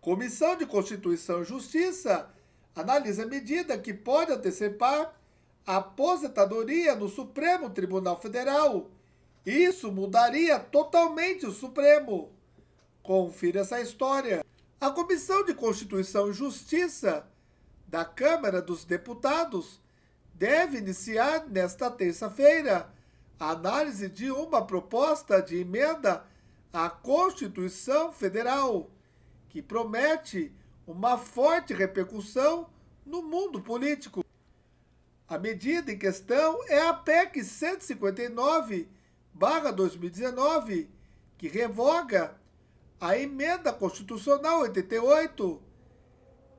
Comissão de Constituição e Justiça analisa medida que pode antecipar a aposentadoria no Supremo Tribunal Federal. Isso mudaria totalmente o Supremo. Confira essa história. A Comissão de Constituição e Justiça da Câmara dos Deputados deve iniciar nesta terça-feira a análise de uma proposta de emenda à Constituição Federal que promete uma forte repercussão no mundo político. A medida em questão é a PEC 159-2019, que revoga a emenda constitucional 88,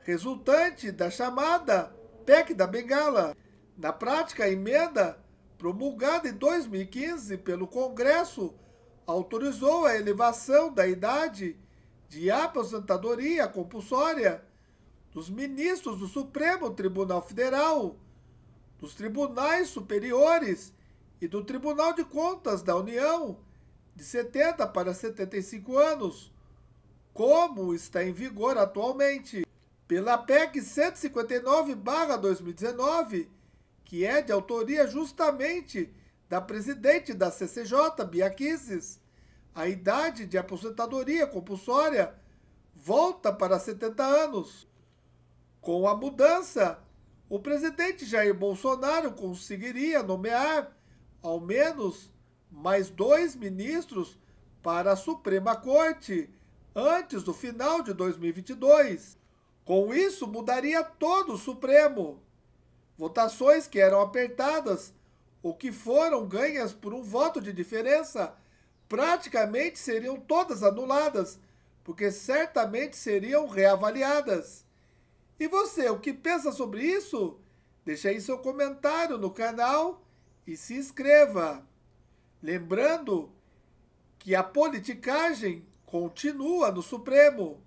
resultante da chamada PEC da Bengala. Na prática, a emenda, promulgada em 2015 pelo Congresso, autorizou a elevação da idade de aposentadoria compulsória dos ministros do Supremo Tribunal Federal, dos tribunais superiores e do Tribunal de Contas da União, de 70 para 75 anos, como está em vigor atualmente, pela PEC 159-2019, que é de autoria justamente da presidente da CCJ, Bia a idade de aposentadoria compulsória volta para 70 anos. Com a mudança, o presidente Jair Bolsonaro conseguiria nomear, ao menos, mais dois ministros para a Suprema Corte antes do final de 2022. Com isso, mudaria todo o Supremo. Votações que eram apertadas ou que foram ganhas por um voto de diferença praticamente seriam todas anuladas, porque certamente seriam reavaliadas. E você, o que pensa sobre isso? Deixe aí seu comentário no canal e se inscreva. Lembrando que a politicagem continua no Supremo.